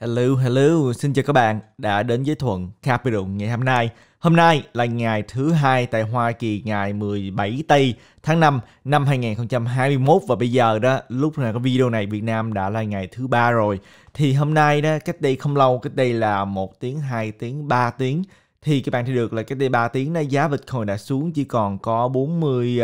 Hello, hello, xin chào các bạn đã đến với Thuận Capital ngày hôm nay. Hôm nay là ngày thứ hai tại Hoa Kỳ ngày 17 Tây tháng 5 năm 2021 và bây giờ đó lúc này cái video này Việt Nam đã là ngày thứ ba rồi. Thì hôm nay đó cách đây không lâu, cách đây là 1 tiếng, 2 tiếng, 3 tiếng thì các bạn thấy được là cách đây 3 tiếng đó giá Bitcoin đã xuống chỉ còn có 40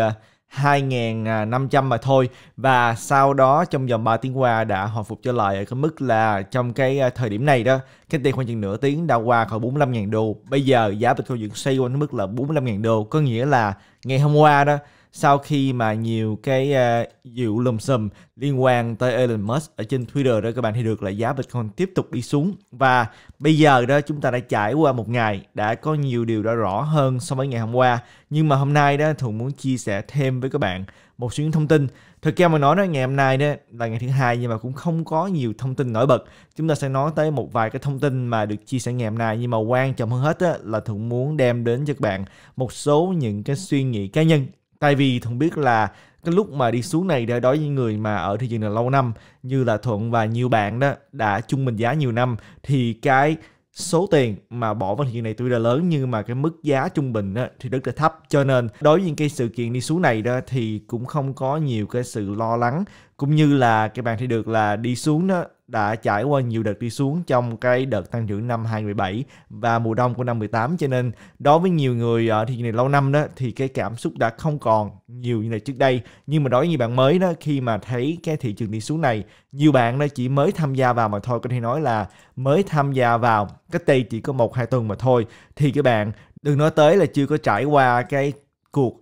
2.500 mà thôi và sau đó trong vòng 3 tiếng qua đã hồi phục trở lại ở cái mức là trong cái à, thời điểm này đó cái tiền khoảng chừng nửa tiếng đã qua khỏi 45.000 đô bây giờ giá Bitcoin dựng xoay quanh mức là 45.000 đô có nghĩa là ngày hôm qua đó sau khi mà nhiều cái à, dịu lùm xùm liên quan tới Elon Musk ở trên Twitter đó các bạn thì được là giá Bitcoin tiếp tục đi xuống và bây giờ đó chúng ta đã trải qua một ngày đã có nhiều điều đã rõ hơn so với ngày hôm qua nhưng mà hôm nay đó Thuận muốn chia sẻ thêm với các bạn một số những thông tin thực ra mà nói đó ngày hôm nay đó là ngày thứ hai nhưng mà cũng không có nhiều thông tin nổi bật chúng ta sẽ nói tới một vài cái thông tin mà được chia sẻ ngày hôm nay nhưng mà quan trọng hơn hết đó, là thuận muốn đem đến cho các bạn một số những cái suy nghĩ cá nhân tại vì thuận biết là cái lúc mà đi xuống này đối với những người mà ở thị trường này lâu năm như là thuận và nhiều bạn đó đã chung mình giá nhiều năm thì cái số tiền mà bỏ vào thị trường này tuy là lớn nhưng mà cái mức giá trung bình đó, thì rất là thấp cho nên đối với những cái sự kiện đi xuống này đó thì cũng không có nhiều cái sự lo lắng cũng như là các bạn thấy được là đi xuống đó đã trải qua nhiều đợt đi xuống trong cái đợt tăng trưởng năm 2017 và mùa đông của năm 18 cho nên đối với nhiều người ở thị trường này lâu năm đó thì cái cảm xúc đã không còn nhiều như là trước đây nhưng mà đối với nhiều bạn mới đó khi mà thấy cái thị trường đi xuống này nhiều bạn đó chỉ mới tham gia vào mà thôi có thể nói là mới tham gia vào cách đây chỉ có một hai tuần mà thôi thì các bạn đừng nói tới là chưa có trải qua cái cuộc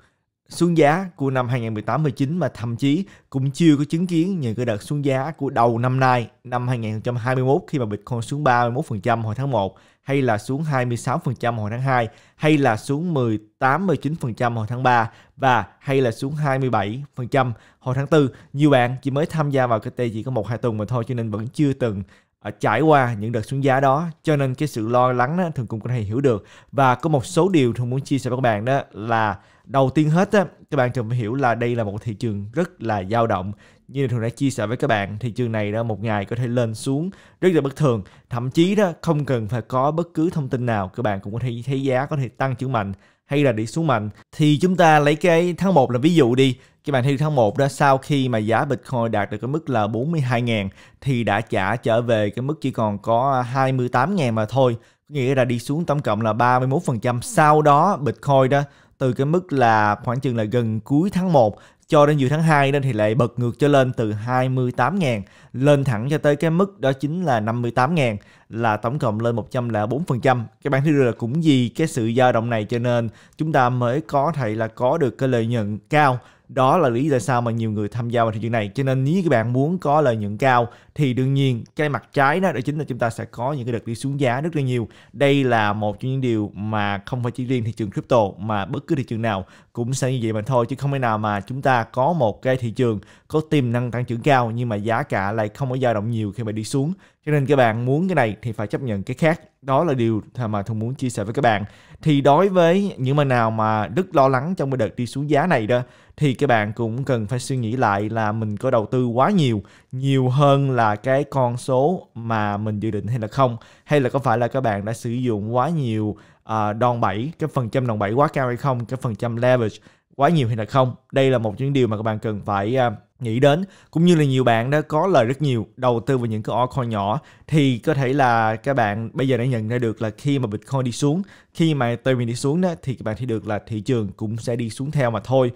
xuống giá của năm 2018-19 mà thậm chí cũng chưa có chứng kiến những cái đợt xuống giá của đầu năm nay, năm 2021 khi mà Bitcoin xuống 31% hồi tháng 1 hay là xuống 26% hồi tháng 2 hay là xuống 18-19% hồi tháng 3 và hay là xuống 27% hồi tháng 4. Nhiều bạn chỉ mới tham gia vào cái tê chỉ có 1-2 tuần mà thôi cho nên vẫn chưa từng à, trải qua những đợt xuống giá đó cho nên cái sự lo lắng đó, thường cũng có thể hiểu được và có một số điều thường muốn chia sẻ với các bạn đó là đầu tiên hết á, các bạn cần phải hiểu là đây là một thị trường rất là dao động như thường đã chia sẻ với các bạn thị trường này đó một ngày có thể lên xuống rất là bất thường thậm chí đó không cần phải có bất cứ thông tin nào các bạn cũng có thể thấy giá có thể tăng trưởng mạnh hay là đi xuống mạnh thì chúng ta lấy cái tháng 1 là ví dụ đi các bạn thấy tháng 1 đó sau khi mà giá Bitcoin đạt được cái mức là 42.000 thì đã trả trở về cái mức chỉ còn có 28.000 mà thôi nghĩa là đi xuống tổng cộng là 31% sau đó Bitcoin đó từ cái mức là khoảng chừng là gần cuối tháng 1 cho đến giữa tháng 2 nên thì lại bật ngược trở lên từ 28.000 lên thẳng cho tới cái mức đó chính là 58.000 là tổng cộng lên 104%. Các bạn thấy được là cũng vì cái sự dao động này cho nên chúng ta mới có thể là có được cái lợi nhuận cao đó là lý do sao mà nhiều người tham gia vào thị trường này cho nên nếu các bạn muốn có lợi nhuận cao thì đương nhiên cái mặt trái đó, đó chính là chúng ta sẽ có những cái đợt đi xuống giá rất là nhiều đây là một trong những điều mà không phải chỉ riêng thị trường crypto mà bất cứ thị trường nào cũng sẽ như vậy mà thôi chứ không thể nào mà chúng ta có một cái thị trường có tiềm năng tăng trưởng cao nhưng mà giá cả lại không có dao động nhiều khi mà đi xuống cho nên các bạn muốn cái này thì phải chấp nhận cái khác đó là điều mà thông muốn chia sẻ với các bạn thì đối với những mà nào mà rất lo lắng trong cái đợt đi xuống giá này đó thì các bạn cũng cần phải suy nghĩ lại là mình có đầu tư quá nhiều nhiều hơn là cái con số mà mình dự định hay là không hay là có phải là các bạn đã sử dụng quá nhiều uh, đòn bẩy cái phần trăm đòn bẩy quá cao hay không cái phần trăm leverage quá nhiều hay là không đây là một trong những điều mà các bạn cần phải à, nghĩ đến cũng như là nhiều bạn đã có lời rất nhiều đầu tư vào những cái altcoin nhỏ thì có thể là các bạn bây giờ đã nhận ra được là khi mà Bitcoin đi xuống khi mà Ethereum đi xuống đó thì các bạn thấy được là thị trường cũng sẽ đi xuống theo mà thôi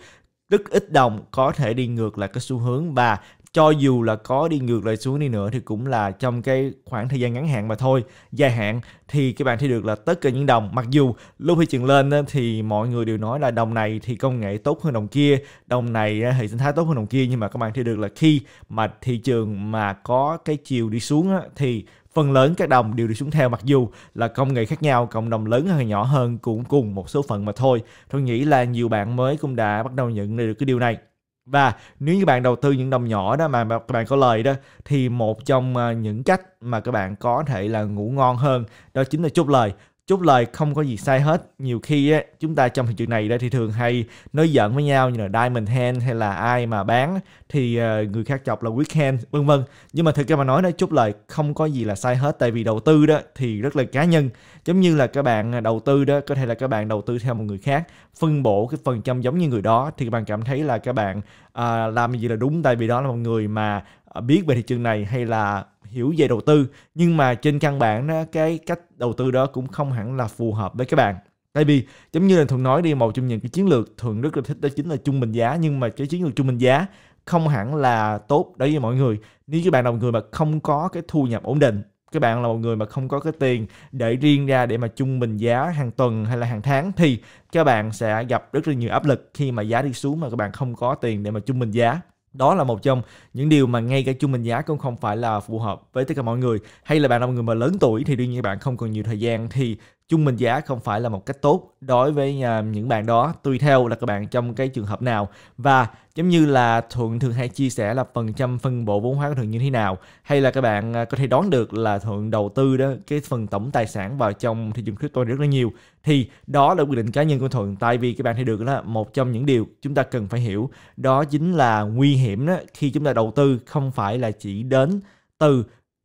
rất ít đồng có thể đi ngược lại cái xu hướng và cho dù là có đi ngược lại xuống đi nữa thì cũng là trong cái khoảng thời gian ngắn hạn mà thôi dài hạn thì các bạn thì được là tất cả những đồng mặc dù lúc thị trường lên thì mọi người đều nói là đồng này thì công nghệ tốt hơn đồng kia đồng này hệ sinh thái tốt hơn đồng kia nhưng mà các bạn thì được là khi mà thị trường mà có cái chiều đi xuống thì phần lớn các đồng đều đi xuống theo mặc dù là công nghệ khác nhau cộng đồng lớn hay nhỏ hơn cũng cùng một số phận mà thôi tôi nghĩ là nhiều bạn mới cũng đã bắt đầu nhận được cái điều này và nếu như bạn đầu tư những đồng nhỏ đó mà các bạn có lời đó thì một trong à, những cách mà các bạn có thể là ngủ ngon hơn đó chính là chốt lời chốt lời không có gì sai hết nhiều khi á, chúng ta trong thị trường này đây thì thường hay nói giận với nhau như là diamond hand hay là ai mà bán thì ờ, người khác chọc là weak hand vân vân nhưng mà thực ra mà nói đó chốt lời không có gì là sai hết tại vì đầu tư đó thì rất là cá nhân giống như là các bạn à, đầu tư đó có thể là các bạn đầu tư theo một người khác phân bổ cái phần trăm giống như người đó thì các bạn cảm thấy là các bạn à, làm gì là đúng tại vì đó là một người mà à, biết về thị trường này hay là hiểu về đầu tư nhưng mà trên căn bản đó, cái cách đầu tư đó cũng không hẳn là phù hợp với các bạn tại vì giống như là thường nói đi một trong những cái chiến lược thường rất là thích đó chính là trung bình giá nhưng mà cái chiến lược trung bình giá không hẳn là tốt đối với mọi người nếu các bạn là một người mà không có cái thu nhập ổn định các bạn là một người mà không có cái tiền để riêng ra để mà trung bình giá hàng tuần hay là hàng tháng thì các bạn sẽ gặp rất là nhiều áp lực khi mà giá đi xuống mà các bạn không có tiền để mà trung bình giá đó là một trong những điều mà ngay cả chung mình giá cũng không phải là phù hợp với tất cả mọi người hay là bạn là một người mà lớn tuổi thì đương nhiên bạn không còn nhiều thời gian thì chung mình giá không phải là một cách tốt đối với à, những bạn đó tùy theo là các bạn trong cái trường hợp nào và giống như là thuận thường hay chia sẻ là phần trăm phân bổ vốn hóa của thuận như thế nào hay là các bạn à, có thể đoán được là thuận đầu tư đó cái phần tổng tài sản vào trong thị trường crypto rất là nhiều thì đó là quy định cá nhân của thuận tại vì các bạn thấy được là một trong những điều chúng ta cần phải hiểu đó chính là nguy hiểm đó khi chúng ta đầu tư không phải là chỉ đến từ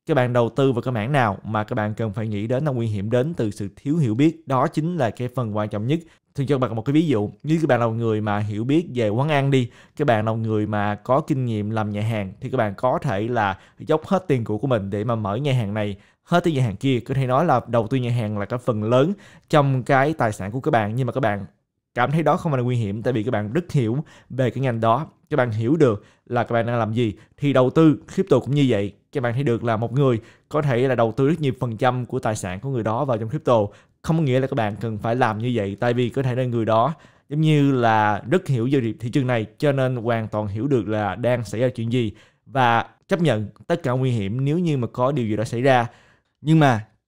các bạn đầu tư vào cái mảng nào mà các bạn cần phải nghĩ đến là nguy hiểm đến từ sự thiếu hiểu biết đó chính là cái phần quan trọng nhất thường cho các bạn một cái ví dụ như các bạn là một người mà hiểu biết về quán ăn đi các bạn là một người mà có kinh nghiệm làm nhà hàng thì các bạn có thể là dốc hết tiền của của mình để mà mở nhà hàng này hết tới nhà hàng kia có thể nói là đầu tư nhà hàng là cái phần lớn trong cái tài sản của các bạn nhưng mà các bạn cảm thấy đó không phải là nguy hiểm tại vì các bạn rất hiểu về cái ngành đó các bạn hiểu được là các bạn đang làm gì thì đầu tư crypto cũng như vậy các bạn thấy được là một người có thể là đầu tư rất nhiều phần trăm của tài sản của người đó vào trong crypto không có nghĩa là các bạn cần phải làm như vậy tại vì có thể là người đó giống như là rất hiểu về thị trường này cho nên hoàn toàn hiểu được là đang xảy ra chuyện gì và chấp nhận tất cả nguy hiểm nếu như mà có điều gì đó xảy ra nhưng mà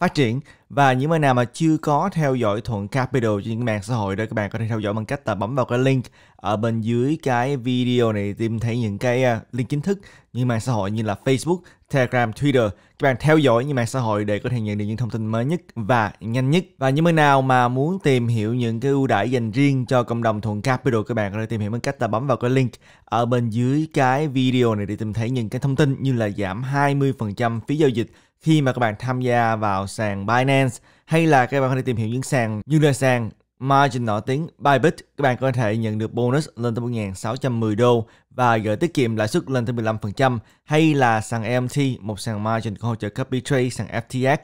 phát triển và những bạn nào mà chưa có theo dõi Thuận Capital trên mạng xã hội đó các bạn có thể theo dõi bằng cách là bấm vào cái link ở bên dưới cái video này tìm thấy những cái à, link chính thức những mạng xã hội như là Facebook, Telegram, Twitter. Các bạn theo dõi những mạng xã hội để có thể nhận được những thông tin mới nhất và nhanh nhất. Và những bạn nào mà muốn tìm hiểu những cái ưu đãi dành riêng cho cộng đồng Thuận Capital các bạn có thể tìm hiểu bằng cách là bấm vào cái link ở bên dưới cái video này để tìm thấy những cái thông tin như là giảm 20% phí giao dịch khi mà các bạn tham gia vào sàn Binance hay là các bạn có thể tìm hiểu những sàn như là sàn margin nổi tiếng Bybit, các bạn có thể nhận được bonus lên tới 1.610 đô và gửi tiết kiệm lãi suất lên tới 15% hay là sàn AMT, một sàn margin có hỗ trợ copy trade, sàn FTX,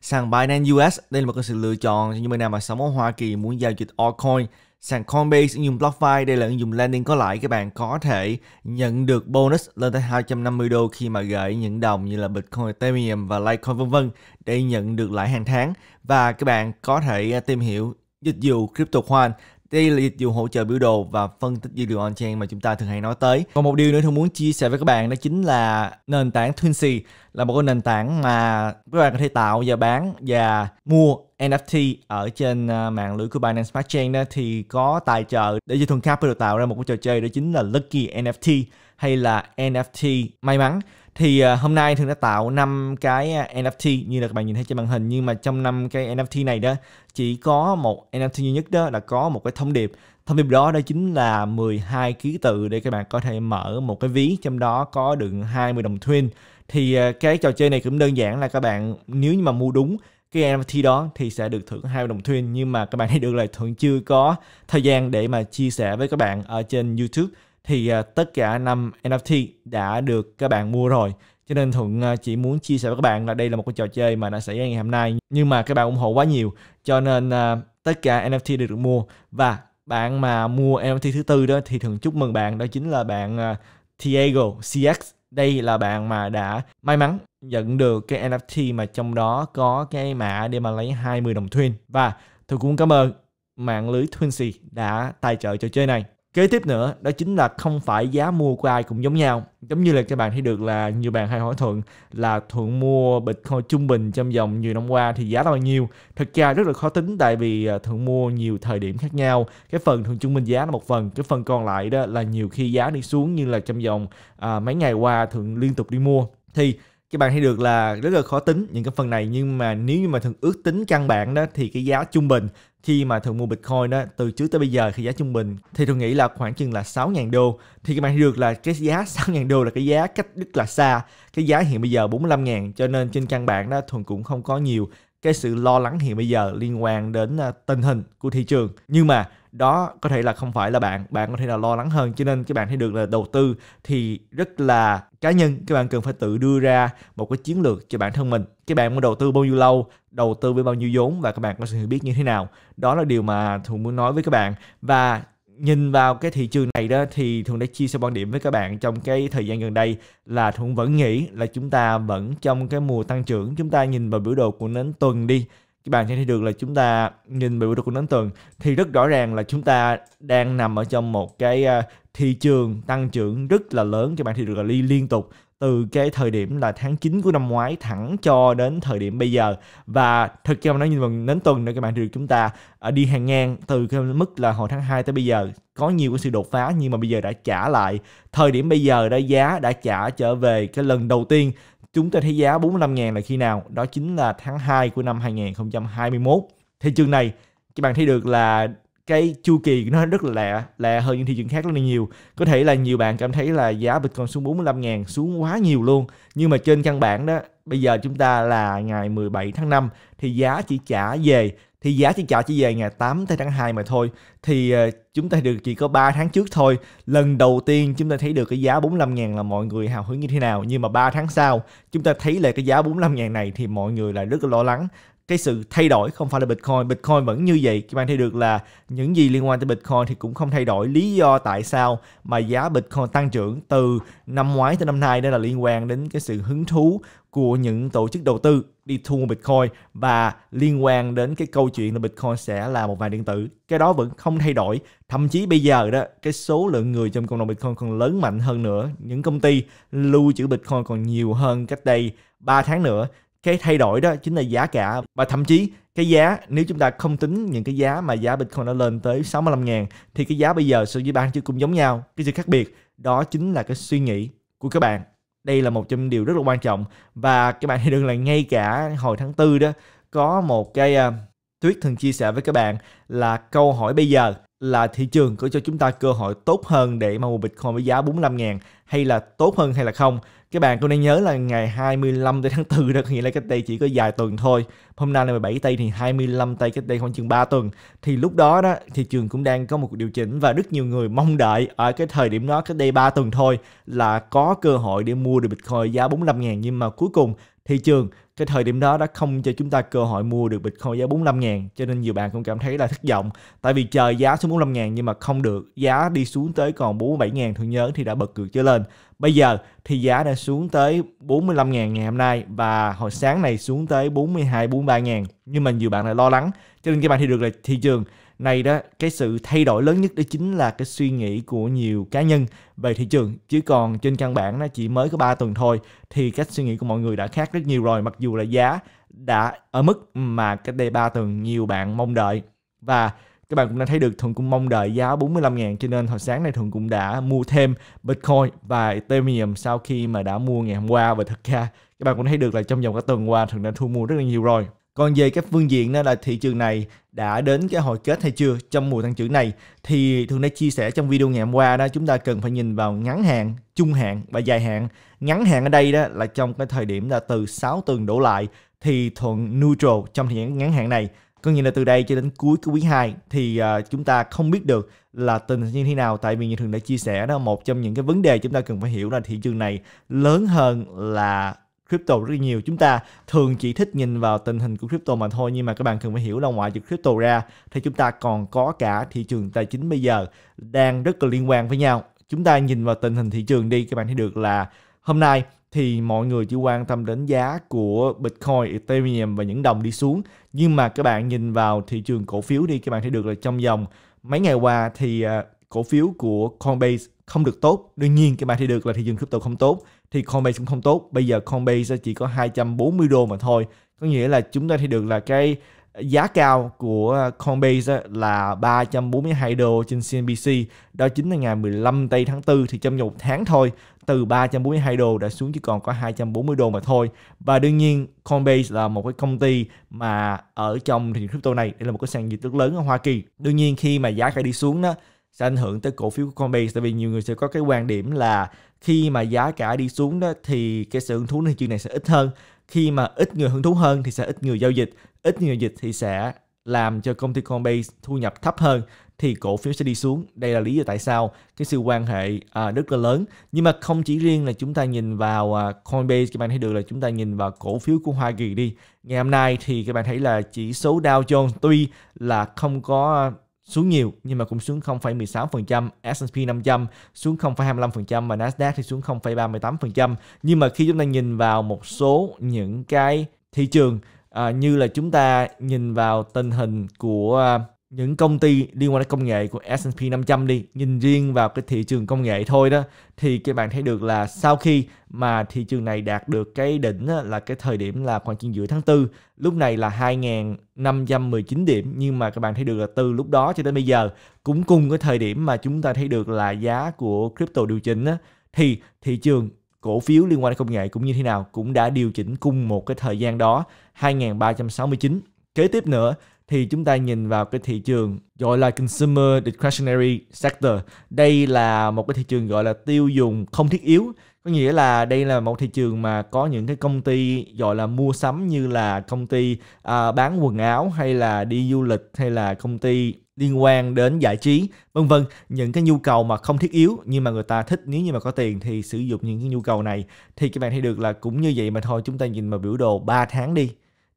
sàn Binance US. Đây là một cái sự lựa chọn cho những người nào mà sống ở Hoa Kỳ muốn giao dịch altcoin sàn Coinbase, ứng dụng BlockFi, đây là ứng dụng landing có lãi. Các bạn có thể nhận được bonus lên tới 250 đô khi mà gửi những đồng như là Bitcoin, Ethereum và Litecoin vân vân để nhận được lãi hàng tháng. Và các bạn có thể tìm hiểu dịch vụ crypto CryptoCoin đây là dụng hỗ trợ biểu đồ và phân tích dữ liệu on-chain mà chúng ta thường hay nói tới. Còn một điều nữa tôi muốn chia sẻ với các bạn đó chính là nền tảng Twinsy là một cái nền tảng mà các bạn có thể tạo và bán và mua NFT ở trên à, mạng lưới của Binance Smart Chain đó thì có tài trợ để cho Thuần Capital tạo ra một cái trò chơi đó chính là Lucky NFT hay là NFT may mắn thì à, hôm nay thường đã tạo năm cái à, NFT như là các bạn nhìn thấy trên màn hình nhưng mà trong năm cái NFT này đó chỉ có một NFT duy nhất đó là có một cái thông điệp thông điệp đó đó chính là 12 ký tự để các bạn có thể mở một cái ví trong đó có đựng 20 đồng twin thì à, cái trò chơi này cũng đơn giản là các bạn nếu như mà mua đúng cái NFT đó thì sẽ được thưởng 20 đồng twin nhưng mà các bạn thấy được là thưởng chưa có thời gian để mà chia sẻ với các bạn ở trên YouTube thì à, tất cả năm NFT đã được các bạn mua rồi cho nên thuận à, chỉ muốn chia sẻ với các bạn là đây là một cái trò chơi mà đã xảy ra ngày hôm nay nhưng mà các bạn ủng hộ quá nhiều cho nên à, tất cả NFT đều được mua và bạn mà mua NFT thứ tư đó thì thường chúc mừng bạn đó chính là bạn Thiago CX đây là bạn mà đã may mắn nhận được cái NFT mà trong đó có cái mã để mà lấy 20 đồng Twin và tôi cũng cảm ơn mạng lưới Twinsy đã tài trợ trò chơi này Kế tiếp nữa, đó chính là không phải giá mua của ai cũng giống nhau. Giống như là các bạn thấy được là nhiều bạn hay hỏi Thuận là Thuận mua Bitcoin trung bình trong vòng nhiều năm qua thì giá là bao nhiêu. Thật ra rất là khó tính tại vì ờ, Thuận mua nhiều thời điểm khác nhau. Cái phần Thuận trung bình giá là một phần, cái phần còn lại đó là nhiều khi giá đi xuống như là trong vòng à, mấy ngày qua Thuận liên tục đi mua. Thì các bạn thấy được là rất là khó tính những cái phần này nhưng mà nếu như mà thường ước tính căn bản đó thì cái giá trung bình khi mà thường mua Bitcoin đó từ trước tới bây giờ khi giá trung bình thì thường nghĩ là khoảng chừng là 6.000 đô thì các bạn thấy được là cái giá 6.000 đô là cái giá cách rất là xa cái giá hiện bây giờ 45.000 cho nên trên căn bản đó thường cũng không có nhiều cái sự lo lắng hiện bây giờ liên quan đến à, tình hình của thị trường nhưng mà đó có thể là không phải là bạn bạn có thể là lo lắng hơn cho nên các bạn thấy được là đầu tư thì rất là cá nhân các bạn cần phải tự đưa ra một cái chiến lược cho bản thân mình các bạn muốn đầu tư bao nhiêu lâu đầu tư với bao nhiêu vốn và các bạn có sự hiểu biết như thế nào đó là điều mà thường muốn nói với các bạn và nhìn vào cái thị trường này đó thì thường đã chia sẻ quan điểm với các bạn trong cái thời gian gần đây là thường vẫn nghĩ là chúng ta vẫn trong cái mùa tăng trưởng chúng ta nhìn vào biểu đồ của nến tuần đi bạn sẽ thấy được là chúng ta nhìn về của đến tuần thì rất rõ ràng là chúng ta đang nằm ở trong một cái à, thị trường tăng trưởng rất là lớn trên bạn thị được là li liên tục từ cái thời điểm là tháng 9 của năm ngoái thẳng cho đến thời điểm bây giờ và thực ra mà nói nhìn vào đến tuần nữa các bạn thì chúng ta à, đi hàng ngang từ cái mức là hồi tháng 2 tới bây giờ có nhiều cái sự đột phá nhưng mà bây giờ đã trả lại thời điểm bây giờ đã giá đã trả trở về cái lần đầu tiên chúng ta thấy giá 45.000 là khi nào? Đó chính là tháng 2 của năm 2021. Thị trường này các bạn thấy được là cái chu kỳ nó rất là lạ, lạ hơn những thị trường khác rất là nhiều. Có thể là nhiều bạn cảm thấy là giá Bitcoin xuống 45 000 xuống quá nhiều luôn. Nhưng mà trên căn bản đó, bây giờ chúng ta là ngày 17 tháng 5 thì giá chỉ trả về thì giá chỉ chào chỉ về ngày 8 tháng 2 mà thôi thì ờ, chúng ta được chỉ có 3 tháng trước thôi lần đầu tiên chúng ta thấy được cái giá 45 ngàn là mọi người hào hứng như thế nào nhưng mà 3 tháng sau chúng ta thấy lại cái giá 45 ngàn này thì mọi người lại rất là lo lắng cái sự thay đổi không phải là Bitcoin. Bitcoin vẫn như vậy. Các bạn thấy được là những gì liên quan tới Bitcoin thì cũng không thay đổi. Lý do tại sao mà giá Bitcoin tăng trưởng từ năm ngoái tới năm nay đó là liên quan đến cái sự hứng thú của những tổ chức đầu tư đi thu mua Bitcoin và liên quan đến cái câu chuyện là Bitcoin sẽ là một vài điện tử. Cái đó vẫn không thay đổi. Thậm chí bây giờ đó, cái số lượng người trong cộng đồng Bitcoin còn lớn mạnh hơn nữa. Những công ty lưu trữ Bitcoin còn nhiều hơn cách đây 3 tháng nữa cái thay đổi đó chính là giá cả và thậm chí cái giá nếu chúng ta không tính những cái giá mà giá Bitcoin nó lên tới 65 ngàn thì cái giá bây giờ so với ban chứ cũng giống nhau cái sự khác biệt đó chính là cái suy nghĩ của các bạn đây là một trong điều rất là quan trọng và các bạn hãy đừng là ngay cả hồi tháng tư đó có một cái uh, ờ, Tuyết thường chia sẻ với các bạn là câu hỏi bây giờ là thị trường có cho chúng ta cơ hội tốt hơn để mà mua Bitcoin với giá 45 ngàn hay là tốt hơn hay là không. Các bạn cũng nên nhớ là ngày 25 tới tháng 4 đó, nghĩa là cách đây chỉ có vài tuần thôi. Hôm nay là 17 tây thì 25 tây cách đây khoảng chừng 3 tuần. Thì lúc đó đó thị trường cũng đang có một điều chỉnh và rất nhiều người mong đợi ở cái thời điểm đó cách đây 3 tuần thôi là có cơ hội để mua được Bitcoin giá 45 ngàn nhưng mà cuối cùng thị trường cái thời điểm đó đã không cho chúng ta cơ hội mua được Bitcoin giá 45 ngàn cho nên nhiều bạn cũng cảm thấy là thất vọng tại vì chờ giá xuống 45 ngàn nhưng mà không được giá đi xuống tới còn 47 ngàn thôi nhớ thì đã bật cược trở lên bây giờ thì giá đã xuống tới 45 ngàn ngày hôm nay và hồi sáng này xuống tới 42 43 ngàn nhưng mà nhiều bạn lại lo lắng cho nên các bạn thì được là thị trường này đó cái sự thay đổi lớn nhất đó chính là cái suy nghĩ của nhiều cá nhân về thị trường chứ còn trên căn bản nó chỉ mới có 3 tuần thôi thì cách suy nghĩ của mọi người đã khác rất nhiều rồi mặc dù là giá đã ở mức mà cách đây 3 tuần nhiều bạn mong đợi và các bạn cũng đã thấy được Thuận cũng mong đợi giá 45.000 cho nên hồi sáng nay Thuận cũng đã mua thêm Bitcoin và Ethereum sau khi mà đã mua ngày hôm qua và thật ra các bạn cũng thấy được là trong vòng cả tuần qua Thuận đã thu mua rất là nhiều rồi còn về các phương diện đó là thị trường này đã đến cái hồi kết hay chưa trong mùa tăng trưởng này thì thường đã chia sẻ trong video ngày hôm qua đó chúng ta cần phải nhìn vào ngắn hạn, trung hạn và dài hạn. Ngắn hạn ở đây đó là trong cái thời điểm là từ 6 tuần đổ lại thì thuận neutral trong thời gian ngắn hạn này. Có nghĩa là từ đây cho đến cuối quý 2 thì à, chúng ta không biết được là tình hình như thế nào tại vì như thường đã chia sẻ đó một trong những cái vấn đề chúng ta cần phải hiểu là thị trường này lớn hơn là crypto rất nhiều chúng ta thường chỉ thích nhìn vào tình hình của crypto mà thôi nhưng mà các bạn cần phải hiểu là ngoại trừ crypto ra thì chúng ta còn có cả thị trường tài chính bây giờ đang rất là liên quan với nhau chúng ta nhìn vào tình hình thị trường đi các bạn thấy được là hôm nay thì mọi người chỉ quan tâm đến giá của Bitcoin, Ethereum và những đồng đi xuống. Nhưng mà các bạn nhìn vào thị trường cổ phiếu đi, các bạn thấy được là trong vòng mấy ngày qua thì à, cổ phiếu của Coinbase không được tốt. Đương nhiên các bạn thấy được là thị trường crypto không tốt thì Coinbase cũng không tốt. Bây giờ Coinbase chỉ có 240 đô mà thôi. Có nghĩa là chúng ta thấy được là cái giá cao của Coinbase là 342 đô trên CNBC. Đó chính là ngày 15 tây tháng 4 thì trong một tháng thôi từ 342 đô đã xuống chỉ còn có 240 đô mà thôi. Và đương nhiên Coinbase là một cái công ty mà ở trong thị trường crypto này đây là một cái sàn dịch rất lớn ở Hoa Kỳ. Đương nhiên khi mà giá cả đi xuống đó sẽ ảnh hưởng tới cổ phiếu của Coinbase tại vì nhiều người sẽ có cái quan điểm là khi mà giá cả đi xuống đó thì cái sự hứng thú thị trường này sẽ ít hơn khi mà ít người hứng thú hơn thì sẽ ít người giao dịch ít người dịch thì sẽ làm cho công ty Coinbase thu nhập thấp hơn thì cổ phiếu sẽ đi xuống. Đây là lý do tại sao cái sự quan hệ à, rất là lớn. Nhưng mà không chỉ riêng là chúng ta nhìn vào à, Coinbase, các bạn thấy được là chúng ta nhìn vào cổ phiếu của Hoa Kỳ đi. Ngày hôm nay thì các bạn thấy là chỉ số Dow Jones tuy là không có xuống nhiều nhưng mà cũng xuống 0,16%, S&P 500 xuống 0,25% và Nasdaq thì xuống 0,38%. Nhưng mà khi chúng ta nhìn vào một số những cái thị trường à, như là chúng ta nhìn vào tình hình của à, những công ty liên quan đến công nghệ của S&P 500 đi, nhìn riêng vào cái thị trường công nghệ thôi đó thì các bạn thấy được là sau khi mà thị trường này đạt được cái đỉnh là cái thời điểm là khoảng chừng giữa tháng 4, lúc này là 2.519 điểm nhưng mà các bạn thấy được là từ lúc đó cho đến bây giờ cũng cùng cái thời điểm mà chúng ta thấy được là giá của crypto điều chỉnh á, thì thị trường cổ phiếu liên quan đến công nghệ cũng như thế nào cũng đã điều chỉnh cùng một cái thời gian đó 2.369 Kế tiếp nữa thì chúng ta nhìn vào cái thị trường gọi là consumer discretionary sector. Đây là một cái thị trường gọi là tiêu dùng không thiết yếu. Có nghĩa là đây là một thị trường mà có những cái công ty gọi là mua sắm như là công ty à, bán quần áo hay là đi du lịch hay là công ty liên quan đến giải trí vân vân những cái nhu cầu mà không thiết yếu nhưng mà người ta thích nếu như mà có tiền thì sử dụng những cái nhu cầu này thì các bạn thấy được là cũng như vậy mà thôi chúng ta nhìn vào biểu đồ 3 tháng đi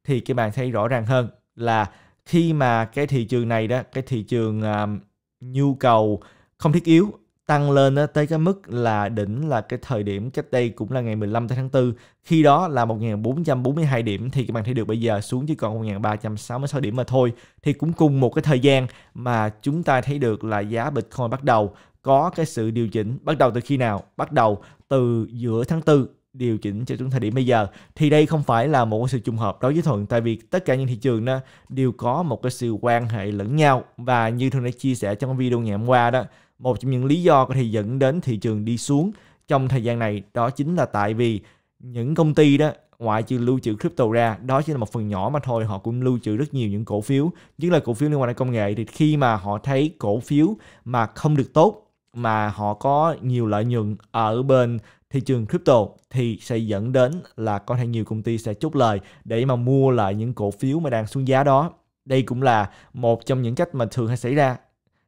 thì các bạn thấy rõ ràng hơn là khi mà cái thị trường này đó cái thị trường um, nhu cầu không thiết yếu tăng lên đó, tới cái mức là đỉnh là cái thời điểm cách đây cũng là ngày 15 tháng 4 khi đó là 1442 điểm thì các bạn thấy được bây giờ xuống chỉ còn 1366 điểm mà thôi thì cũng cùng một cái thời gian mà chúng ta thấy được là giá Bitcoin bắt đầu có cái sự điều chỉnh bắt đầu từ khi nào bắt đầu từ giữa tháng 4 điều chỉnh cho chúng thời điểm bây giờ thì đây không phải là một sự trùng hợp đối với thuận tại vì tất cả những thị trường đó đều có một cái sự quan hệ lẫn nhau và như thuận đã chia sẻ trong video ngày hôm qua đó một trong những lý do có thể dẫn đến thị trường đi xuống trong thời gian này đó chính là tại vì những công ty đó ngoại trừ lưu trữ crypto ra đó chỉ là một phần nhỏ mà thôi họ cũng lưu trữ rất nhiều những cổ phiếu nhất là cổ phiếu liên quan đến công nghệ thì khi mà họ thấy cổ phiếu mà không được tốt mà họ có nhiều lợi nhuận ở bên thị trường crypto thì sẽ dẫn đến là có thể nhiều công ty sẽ chốt lời để mà mua lại những cổ phiếu mà đang xuống giá đó. Đây cũng là một trong những cách mà thường hay xảy ra.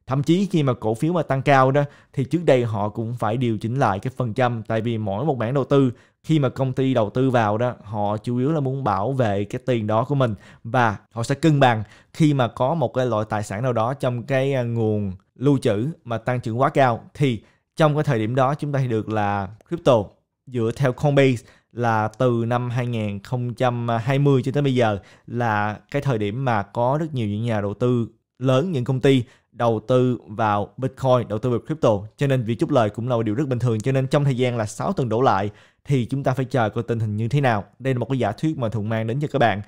Thậm chí khi mà cổ phiếu mà tăng cao đó thì trước đây họ cũng phải điều chỉnh lại cái phần trăm tại vì mỗi một bản đầu tư khi mà công ty đầu tư vào đó họ chủ yếu là muốn bảo vệ cái tiền đó của mình và họ sẽ cân bằng khi mà có một cái loại tài sản nào đó trong cái à, nguồn lưu trữ mà tăng trưởng quá cao thì trong cái thời điểm đó chúng ta được là crypto dựa theo Coinbase là từ năm 2020 cho tới bây giờ là cái thời điểm mà có rất nhiều những nhà đầu tư lớn những công ty đầu tư vào Bitcoin, đầu tư vào crypto. Cho nên việc trút lời cũng là một điều rất bình thường. Cho nên trong thời gian là 6 tuần đổ lại thì chúng ta phải chờ coi tình hình như thế nào. Đây là một cái giả thuyết mà Thuận mang đến cho các bạn.